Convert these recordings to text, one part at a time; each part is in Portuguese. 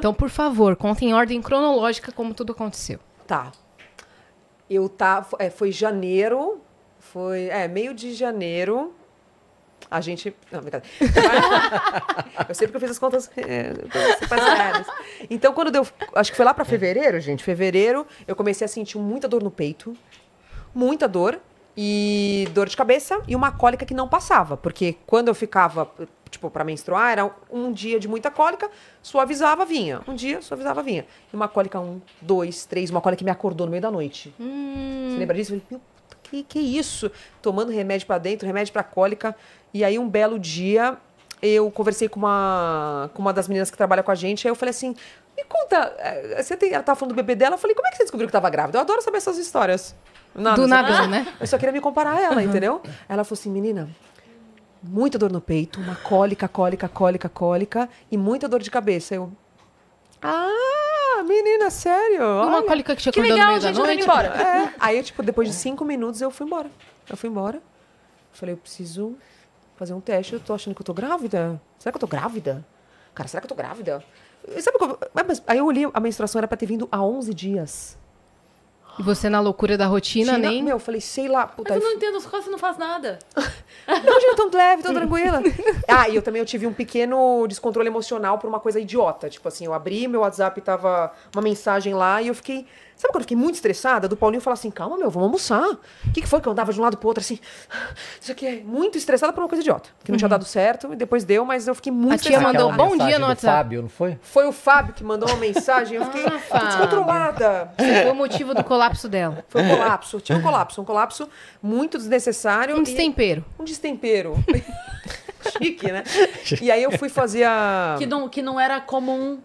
Então, por favor, contem em ordem cronológica como tudo aconteceu. Tá. Eu tava, tá, é, foi janeiro, foi é, meio de janeiro. A gente. Não, verdade. eu sei porque eu fiz as contas é, Então, quando deu. Acho que foi lá para é. fevereiro, gente. Fevereiro, eu comecei a sentir muita dor no peito. Muita dor e dor de cabeça e uma cólica que não passava, porque quando eu ficava tipo para menstruar era um dia de muita cólica, suavizava vinha, um dia suavizava vinha, e uma cólica um, dois, três, uma cólica que me acordou no meio da noite. Hum. Você lembra disso? Eu falei, meu, que que é isso? Tomando remédio para dentro, remédio para cólica, e aí um belo dia eu conversei com uma com uma das meninas que trabalha com a gente, aí eu falei assim: "Me conta, eh, você tem, ela tava falando do bebê dela?" Eu falei: "Como é que você descobriu que tava grávida?" Eu adoro saber essas histórias do nada, né? Eu só queria me comparar a ela, uhum. entendeu? Ela falou assim, menina, muita dor no peito, uma cólica, cólica, cólica, cólica e muita dor de cabeça. Eu, ah, menina, sério? Uma olha, cólica que tinha que legal, no meio gente, da noite. embora. É. é. Aí, tipo, depois de cinco minutos eu fui embora. Eu fui embora. Falei, eu preciso fazer um teste. Eu tô achando que eu tô grávida. Será que eu tô grávida? Cara, será que eu tô grávida? Sabe como... É, aí eu olhei, a menstruação era pra ter vindo há 11 dias. E você na loucura da rotina, Tina, nem... Meu, eu falei, sei lá... Puta, Mas eu não entendo as coisas, você não faz nada. não, gente, tão leve, tão tranquila. ah, e eu também eu tive um pequeno descontrole emocional por uma coisa idiota. Tipo assim, eu abri, meu WhatsApp tava uma mensagem lá e eu fiquei... Sabe quando eu fiquei muito estressada? Do Paulinho falar assim: calma, meu, vamos almoçar. O que, que foi que eu andava de um lado pro outro assim? Isso aqui é muito estressada por uma coisa idiota. Que não uhum. tinha dado certo e depois deu, mas eu fiquei muito estressada. A tia mandou um bom dia no WhatsApp. Fábio, não foi? Foi o Fábio que mandou uma mensagem. Eu fiquei ah, descontrolada. Foi o motivo do colapso dela. Foi um colapso. Tinha um colapso. Um colapso muito desnecessário. Um destempero. Um destempero. Chique, né? E aí eu fui fazer a. Que não, que não era comum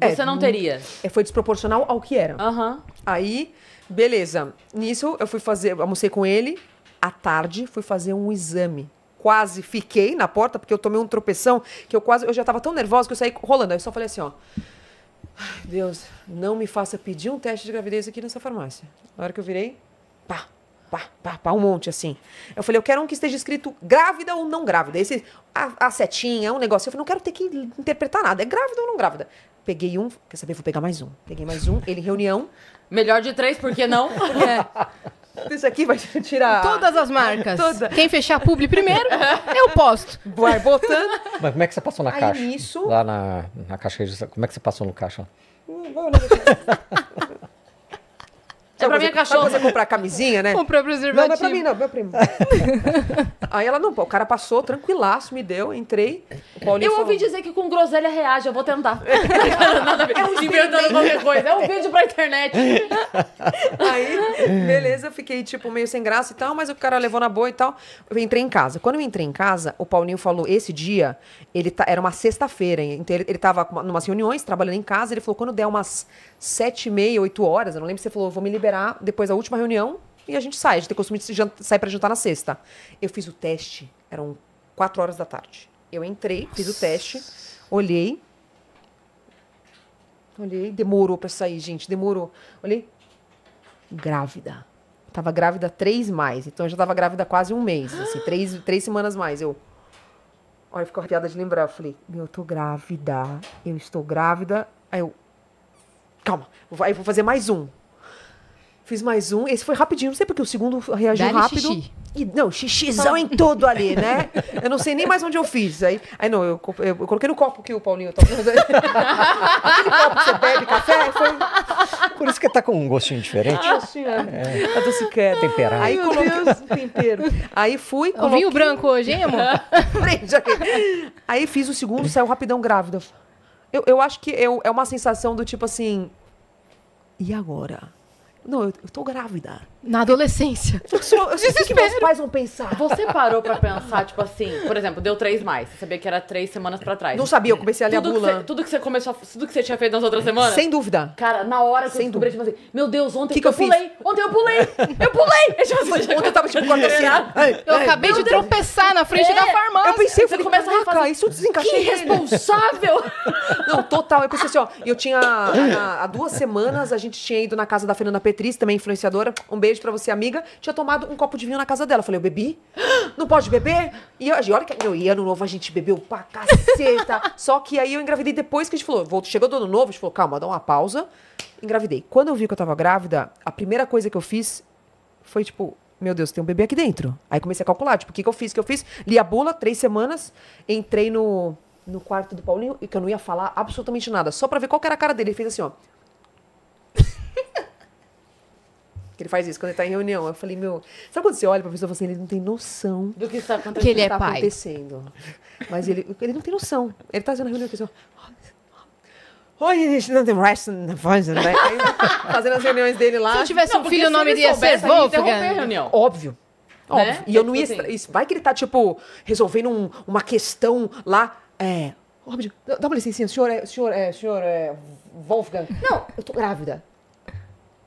é, Você hum, é, não teria. Foi desproporcional ao que era. Uhum. Aí, beleza. Nisso, eu fui fazer, almocei com ele. À tarde, fui fazer um exame. Quase fiquei na porta, porque eu tomei um tropeção que eu quase. Eu já tava tão nervosa que eu saí rolando. Aí eu só falei assim, ó. Ai, Deus, não me faça pedir um teste de gravidez aqui nessa farmácia. Na hora que eu virei, pá, pá um monte assim. Eu falei, eu quero um que esteja escrito grávida ou não grávida. Esse, a, a setinha, um negócio. Eu falei, não quero ter que interpretar nada. É grávida ou não grávida? Peguei um, quer saber? Vou pegar mais um. Peguei mais um, ele em reunião. Melhor de três, por que não? é. Isso aqui vai tirar. Todas as marcas. Toda. Quem fechar a publi primeiro, eu posto. Vai botando. Mas como é que você passou na Aí caixa? Isso. Lá na, na caixa. Como é que você passou no caixa? Hum, é pra minha cachorra. Pra você comprar camisinha, né? Comprar preservativo. Não, não é pra mim, não, meu primo. Aí ela, não, pô, o cara passou, tranquilaço, me deu, entrei. Paulinho eu falou, ouvi dizer que com groselha reage, eu vou tentar. é um inventando qualquer coisa. É um vídeo pra internet. Aí, beleza, fiquei, tipo, meio sem graça e tal, mas o cara levou na boa e tal. Eu entrei em casa. Quando eu entrei em casa, o Paulinho falou, esse dia, ele tá, era uma sexta-feira, então ele, ele tava em umas reuniões, trabalhando em casa, ele falou, quando der umas sete e meia, oito horas, eu não lembro se você falou, vou me liberar liberar depois da última reunião e a gente sai. A gente tem costume de sair para jantar na sexta. Eu fiz o teste, eram quatro horas da tarde. Eu entrei, Nossa. fiz o teste, olhei. Olhei, demorou para sair, gente, demorou. Olhei, grávida. tava grávida três mais, então eu já tava grávida quase um mês, assim, três, três semanas mais. Eu. Olha, eu fico arrepiada de lembrar. Eu falei, meu, eu tô grávida, eu estou grávida. Aí eu. Calma, aí eu vou fazer mais um. Fiz mais um. Esse foi rapidinho, não sei porque o segundo reagiu rápido. Xixi. E, não, xixizão em tudo ali, né? Eu não sei nem mais onde eu fiz. Aí, aí não, eu, eu, eu coloquei no copo que o Paulinho tava. Tá Aquele copo que você bebe café. Foi... Por isso que tá com um gostinho diferente. Um ah, gostinho, é. é. Temperado. Aí coloquei Deus. tempero. Aí fui. Coloquei... Vinho branco hoje, hein, amor? aí fiz o segundo, saiu rapidão grávida. Eu, eu acho que eu, é uma sensação do tipo assim. E agora? Não, eu, eu tô grávida. Na adolescência. Eu eu Desespero. que meus pais vão pensar. Você parou pra pensar, tipo assim, por exemplo, deu três mais. Você sabia que era três semanas pra trás. Não sabia, eu comecei a ler tudo a bula. Que você, tudo que você começou, tudo que você tinha feito nas outras semanas? Sem dúvida. Cara, na hora que Sem eu descobri, dúvida. tipo assim, meu Deus, ontem que que eu, eu pulei. Ontem eu pulei. Eu pulei. Tipo assim, ontem eu tava tipo quarta-feira. Tá eu acabei de tropeçar na frente é. da farmácia. Eu pensei, eu falei, você começa a refazer. isso desencaixei. Que irresponsável. Não, total. Eu pensei assim, ó, eu tinha, há duas semanas a gente tinha ido na casa da Fernanda Petri Beatriz, também influenciadora, um beijo para você, amiga, tinha tomado um copo de vinho na casa dela. Eu falei, eu bebi? Não pode beber? E eu, olha que. Meu, e ano novo a gente bebeu pra caceta. Só que aí eu engravidei depois que a gente falou, voltou, chegou do ano novo, a gente falou, calma, dá uma pausa. Engravidei. Quando eu vi que eu tava grávida, a primeira coisa que eu fiz foi tipo, meu Deus, tem um bebê aqui dentro. Aí comecei a calcular, tipo, o que, que eu fiz? O que eu fiz? Li a bula, três semanas, entrei no, no quarto do Paulinho, e que eu não ia falar absolutamente nada, só pra ver qual era a cara dele. Ele fez assim, ó. Que ele faz isso quando ele tá em reunião. Eu falei, meu, sabe quando você olha pra pessoa e fala assim, ele não tem noção do que está acontecendo. Que ele é tá pai. acontecendo. Mas ele, ele não tem noção. Ele tá fazendo a reunião e pessoa. Assim, Oi, gente não tem resto né? Fazendo as reuniões dele lá. Se eu tivesse não, um filho, o nome dele ia ser Wolfgang. Óbvio. Óbvio. Né? E eu tipo não ia. Assim. Isso. Vai que ele tá, tipo, resolvendo um, uma questão lá. É. Dá uma licença senhor, é, senhor, é, senhor é, Wolfgang. Não, eu tô grávida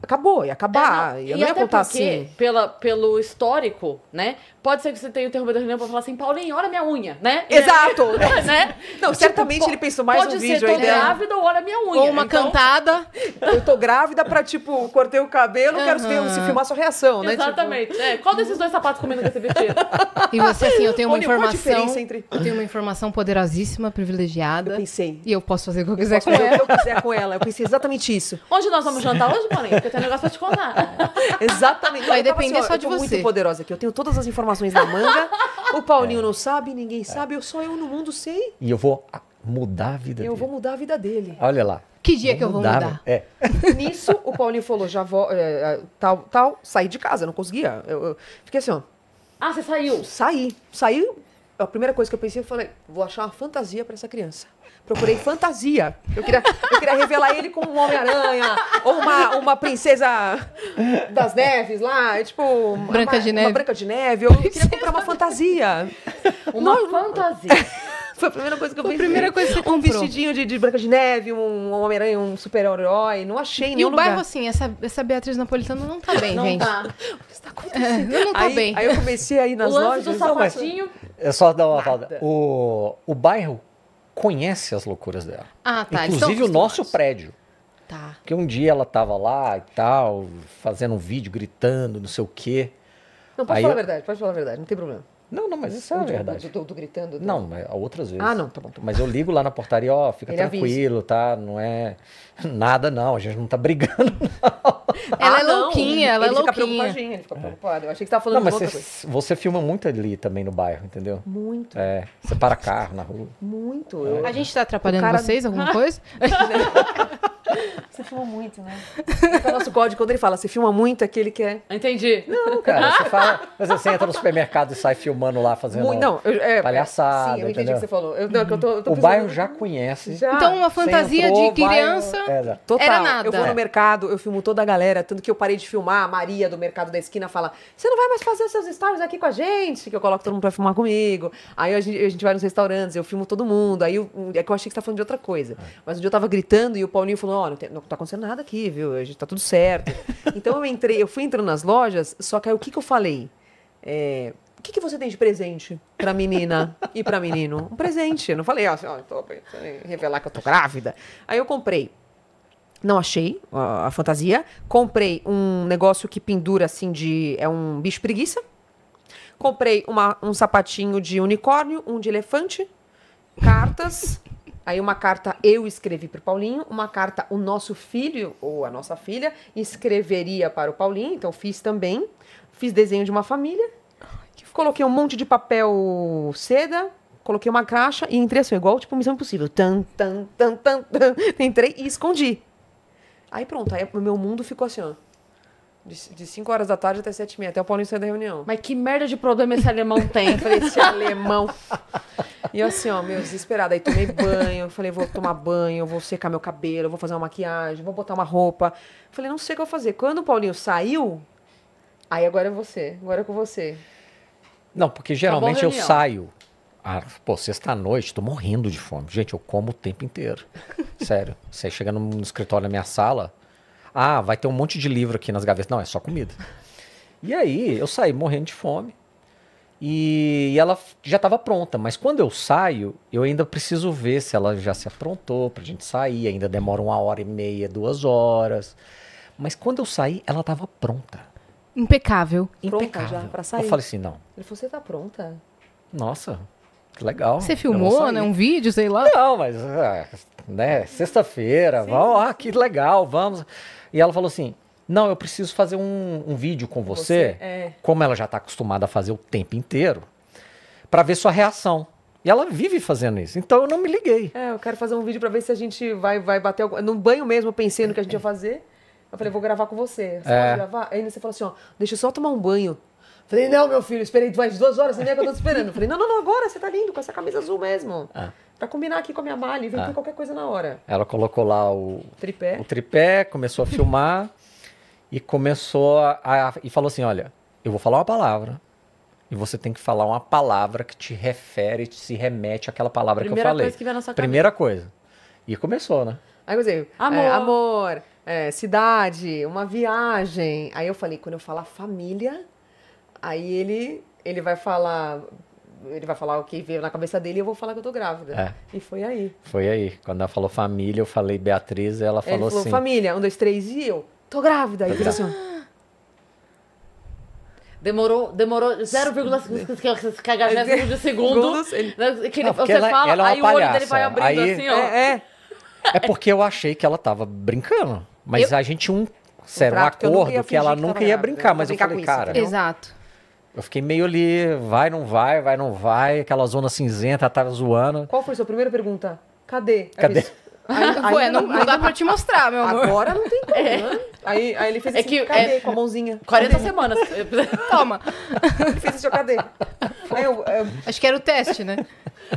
acabou, ia acabar. É, não, eu não ia contar porque, assim. Pela, pelo histórico, né? Pode ser que você tenha interrompido a reunião pra falar assim, Paulinho, olha minha unha, né? Exato! né? Não, tipo, certamente ele pensou mais pode um vídeo tô aí. Pode ser, grávida ou olha minha unha. Ou uma então... cantada. Eu tô grávida pra, tipo, cortei o cabelo, uhum. quero ver, se filmar sua reação, né? Tipo? Exatamente. Tipo... É, qual desses dois sapatos comendo com esse vestido? E você, assim, eu tenho uma informação... Entre... Eu tenho uma informação poderosíssima, privilegiada. Eu pensei. E eu posso fazer o que eu quiser eu com ela. eu quiser com ela. Eu pensei exatamente isso. Onde nós vamos jantar hoje, Paulinho? Porque eu tenho um negócio pra te contar. exatamente. Vai depender assim, só de eu você. muito poderosa aqui. Eu tenho todas as informações informações na manga. O Paulinho é. não sabe, ninguém é. sabe, eu só eu no mundo sei. E eu vou mudar a vida eu dele. Eu vou mudar a vida dele. Olha lá. Que dia vou que eu vou mudar? mudar? É. Nisso, o Paulinho falou, já vou, é, é, tal, tal, saí de casa, não conseguia. Eu, eu fiquei assim, ó. Ah, você saiu? Saí. Saí a primeira coisa que eu pensei, eu falei, vou achar uma fantasia para essa criança. Procurei fantasia. Eu queria, eu queria revelar ele como um Homem-Aranha, ou uma, uma princesa das neves lá, tipo... Uma, branca de neve. Uma branca de neve. Eu queria comprar uma fantasia. Uma Não, fantasia. Foi a primeira coisa que eu pensei. A primeira coisa que você comprou. Um vestidinho de, de Branca de Neve, um, Homem-Aranha, um super-herói. Não achei em nenhum E o lugar. bairro, assim, essa, essa Beatriz Napolitana não tá bem, não gente. Não tá. O que está acontecendo? É, não, tá aí, bem. Aí eu comecei aí nas o lojas. do sapatinho. Não, mas... É só dar uma Nada. O, o bairro conhece as loucuras dela. Ah, tá. Inclusive o nosso prédio. Tá. Porque um dia ela tava lá e tal, fazendo um vídeo, gritando, não sei o quê. Não, pode Aí falar eu... a verdade, pode falar a verdade, não tem problema. Não, não, mas isso é verdade. Do, tô, gritando? Não, mas outras vezes. Ah, não, tá, tá bom, Mas eu ligo lá na portaria, ó, fica Ele tranquilo, avisa. tá? Não é nada, não. A gente não tá brigando, não. Ela é ah, é louquinha, ela ele é louquinha. Ele fica preocupadinho, ele fica é. preocupado. Eu achei que você tava falando não, mas você, você filma muito ali também no bairro, entendeu? Muito. É, você para carro na rua. Muito. É. A gente tá atrapalhando cara... vocês, alguma coisa? Você filma muito, né? Então, o nosso código, quando ele fala, você filma muito, é que ele quer. Entendi. Não, cara, você fala. Mas você assim, entra no supermercado e sai filmando lá, fazendo muito, não, eu, é, palhaçada. Sim, eu entendi o que você falou. Eu, não, é eu tô, eu tô o bairro já conhece. Já. Então, uma fantasia entrou, de criança. Bairro... É, total. Era nada. Eu vou no mercado, eu filmo toda a galera, tanto que eu parei de filmar a Maria do mercado da esquina fala: você não vai mais fazer seus stories aqui com a gente, que eu coloco todo mundo pra filmar comigo. Aí a gente, a gente vai nos restaurantes, eu filmo todo mundo. Aí eu, é que eu achei que você tá falando de outra coisa. É. Mas um dia eu tava gritando e o Paulinho falou: não, tem, não tá acontecendo nada aqui, viu? A gente tá tudo certo. então eu entrei, eu fui entrando nas lojas, só que aí o que, que eu falei? É, o que, que você tem de presente pra menina e pra menino? Um presente. Eu não falei, ó, ah, assim, ó, tô revelar que eu tô grávida. Aí eu comprei. Não achei a, a fantasia. Comprei um negócio que pendura assim de. É um bicho preguiça. Comprei uma, um sapatinho de unicórnio, um de elefante, cartas. Aí uma carta eu escrevi para o Paulinho, uma carta o nosso filho ou a nossa filha escreveria para o Paulinho, então fiz também. Fiz desenho de uma família, coloquei um monte de papel seda, coloquei uma caixa e entrei assim, igual tipo Missão Impossível. Tan, tan, tan, tan, tan. Entrei e escondi. Aí pronto, aí o meu mundo ficou assim, ó. De 5 horas da tarde até 7 e meia, até o Paulinho sair da reunião. Mas que merda de problema esse alemão tem? falei, esse alemão. E eu assim, ó, meu, desesperada. Aí tomei banho, falei, vou tomar banho, vou secar meu cabelo, vou fazer uma maquiagem, vou botar uma roupa. Falei, não sei o que eu vou fazer. Quando o Paulinho saiu, aí agora é você, agora é com você. Não, porque geralmente eu saio. Ah, pô, sexta-noite, tô morrendo de fome. Gente, eu como o tempo inteiro. Sério. Você chega no escritório na minha sala, ah, vai ter um monte de livro aqui nas gavetas. Não, é só comida. E aí, eu saí morrendo de fome. E, ela já estava pronta, mas quando eu saio, eu ainda preciso ver se ela já se aprontou para a gente sair. Ainda demora uma hora e meia, duas horas. Mas quando eu saí, ela estava pronta. Impecável. Pronta Impecável. já para sair. Eu falei assim, não. Ele falou, você está pronta? Nossa, que legal. Você filmou, né? Um vídeo, sei lá. Não, mas, é, né? Sexta-feira, vamos, lá, que legal, vamos. E ela falou assim, não, eu preciso fazer um, um vídeo com você, você é... como ela já está acostumada a fazer o tempo inteiro, para ver sua reação. E ela vive fazendo isso. Então eu não me liguei. É, eu quero fazer um vídeo para ver se a gente vai, vai bater. Algum... No banho mesmo, eu pensei no que a gente ia fazer. Eu falei, vou gravar com você. Você é. pode gravar? Aí você falou assim: ó, deixa eu só tomar um banho. Falei, não, meu filho, esperei mais duas horas, nem é que eu tô esperando. Falei, não, não, não, agora você tá lindo com essa camisa azul mesmo. Ah. Pra combinar aqui com a minha malha e vender ah. qualquer coisa na hora. Ela colocou lá o tripé, o tripé começou a filmar e começou a. e falou assim: olha, eu vou falar uma palavra. E você tem que falar uma palavra que te refere, te se remete àquela palavra Primeira que eu falei. primeira Coisa que vem na sua Primeira cabeça. coisa. E começou, né? Aí eu dizer, é, amor, é, amor é, cidade, uma viagem. Aí eu falei, quando eu falar família, aí ele, ele vai falar ele vai falar o que veio na cabeça dele e eu vou falar que eu tô grávida. É. E foi aí. Foi aí. Quando ela falou família, eu falei Beatriz, ela falou, ele falou assim. Família, um, dois, três e eu tô grávida. Aí fez assim, ó. Demorou, demorou 0,5 cagarésimo de segundo. Ele... Né, que ele, não, você ela, é- fala, ela é aí palhaça. o olho dele vai abrindo aí, assim, ó. É, é. é, porque eu achei que ela tava brincando. Mas eu... a gente um, sério, um, um acordo que, que, ela nunca ia grávida. brincar. Eu mas eu falei, isso, cara... Entendeu? Exato. Eu fiquei meio ali, vai, não vai, vai, não vai, aquela zona cinzenta, ela tá tava zoando. Qual foi a sua primeira pergunta? Cadê? Cadê? É aí Ué, não, dá pra te mostrar, meu amor. Agora não tem como, é. Né? Aí, aí ele fez é assim, cadê? É, com a mãozinha. 40 cadê? semanas. Toma. Ele fez assim, cadê? Aí eu, eu, Acho que era o teste, né?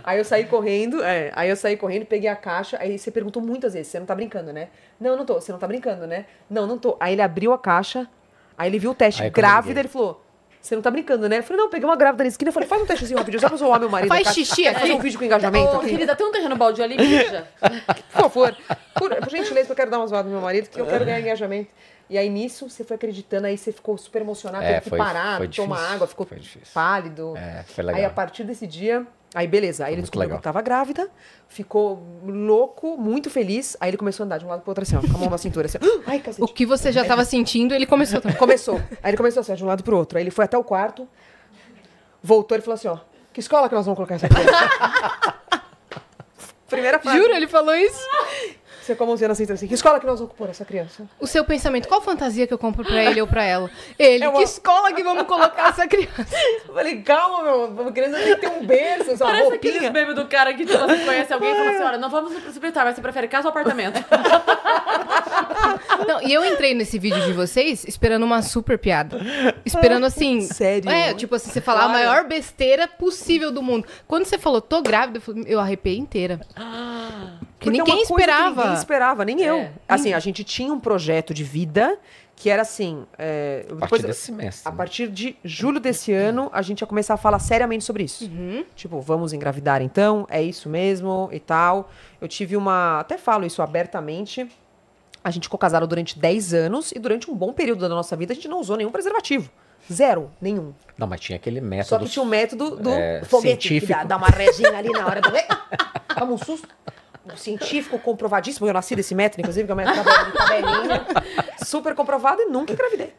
Aí eu saí correndo, é, aí eu saí correndo, peguei a caixa, aí você perguntou muitas vezes, você não tá brincando, né? Não, não tô, você não tá brincando, né? Não, não tô. Aí ele abriu a caixa, aí ele viu o teste aí grávida, ele falou, você não tá brincando, né? Eu falei, não, peguei uma grávida na esquina. Eu falei, faz um testezinho rapidinho, só pra zoar meu marido. Faz xixi aqui. Faz um vídeo com engajamento. Ô, aqui. querida, tem um terreno balde ali, Por favor. Por, por gentileza, eu quero dar uma zoada no meu marido, porque eu quero ganhar engajamento. E aí nisso você foi acreditando, aí você ficou super emocionado, é, teve que foi, parar, foi tomar água, ficou pálido. É, foi legal. Aí a partir desse dia, Aí, beleza. Aí ele descobriu que eu tava grávida, ficou louco, muito feliz. Aí ele começou a andar de um lado pro outro, assim, ó, com a mão na cintura, assim, Ai, cacete. O que você já tava sentindo, ele começou também. Começou. Aí ele começou assim, de um lado pro outro. Aí ele foi até o quarto, voltou e falou assim, ó, que escola que nós vamos colocar essa criança? Primeira frase. Juro, ele falou isso? Você com a mãozinha na cintura assim, que escola que nós vamos pôr essa criança? O seu pensamento, qual fantasia que eu compro pra ele ou pra ela? Ele, é uma... que escola que vamos colocar essa criança? Eu falei, calma, meu, a criança tem que ter um berço, só uma Parece roupinha. aqueles memes do cara que tipo, você conhece alguém e fala assim, olha, não vamos se precipitar, mas você prefere casa ou apartamento? Não, e eu entrei nesse vídeo de vocês esperando uma super piada. Esperando assim... Sério? É, tipo assim, você falar claro. a maior besteira possível do mundo. Quando você falou, tô grávida, eu arrepiei inteira. Ah. É que Porque ninguém é esperava. ninguém esperava, nem é. eu. Assim, a gente tinha um projeto de vida que era assim. É, a partir desse mês. A né? partir de julho desse ano, a gente ia começar a falar seriamente sobre isso. Uhum. Tipo, vamos engravidar então, é isso mesmo e tal. Eu tive uma. Até falo isso abertamente. A gente ficou casado durante 10 anos e durante um bom período da nossa vida a gente não usou nenhum preservativo. Zero, nenhum. Não, mas tinha aquele método. Só que tinha o um método do é, foguete, científico. que dá, dá uma resinha ali na hora do. Toma um susto científico comprovadíssimo, eu nasci desse método, inclusive, que é o método de tabelinha, super comprovado e nunca engravidei.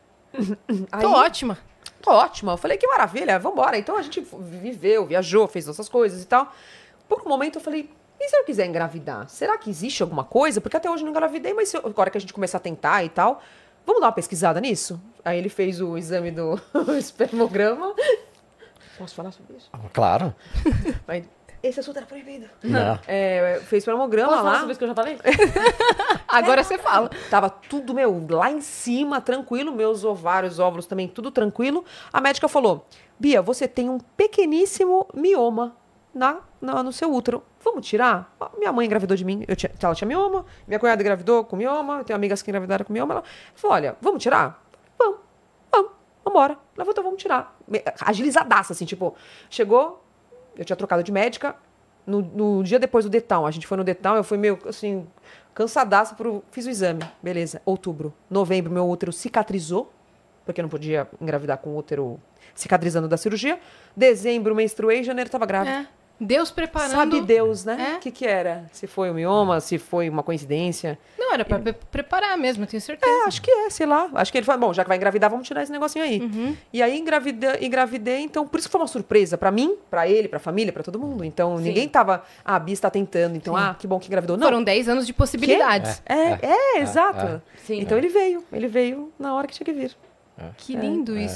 Aí, Tô ótima. Tô ótima. Eu falei, que maravilha, vambora. Então a gente viveu, viajou, fez nossas coisas e tal. Por um momento eu falei, e se eu quiser engravidar? Será que existe alguma coisa? Porque até hoje eu não engravidei, mas agora que a gente começa a tentar e tal, vamos dar uma pesquisada nisso? Aí ele fez o exame do espermograma. Posso falar sobre isso? Claro. Aí, esse assunto era proibido. É, é, fez programograma lá. Falar sobre que eu já falei? Agora você fala. Tava tudo, meu, lá em cima, tranquilo, meus ovários, óvulos também, tudo tranquilo. A médica falou: Bia, você tem um pequeníssimo mioma na, na, no seu útero. Vamos tirar? Ah, minha mãe engravidou de mim, eu tinha, ela tinha mioma, minha cunhada engravidou com mioma, eu tenho amigas que engravidaram com mioma. Ela falou: olha, vamos tirar? Vamos, vamos, vamos embora. falou: então vamos tirar. Agilizadaça, assim, tipo, chegou, eu tinha trocado de médica. No, no dia depois do Detão a gente foi no Detão eu fui meio assim, cansadaço pro. Fiz o exame, beleza. Outubro. Novembro, meu útero cicatrizou, porque eu não podia engravidar com o útero cicatrizando da cirurgia. Dezembro, menstruei, janeiro tava grávida. É. Deus preparando. Sabe Deus, né? O é. que, que era? Se foi um mioma, se foi uma coincidência. Não, era pra preparar mesmo, tenho certeza. É, acho que é, sei lá. Acho que ele falou, bom, já que vai engravidar, vamos tirar esse negocinho aí. Uhum. E aí engravida, engravidei, então, por isso que foi uma surpresa para mim, para ele, pra família, para todo mundo. Então, Sim. ninguém tava, ah, a Bia está tentando, então, Sim. ah, que bom que engravidou. Não. Foram 10 anos de possibilidades. É, é, é, é, é exato. É. Então ele veio, ele veio na hora que tinha que vir. Que lindo isso.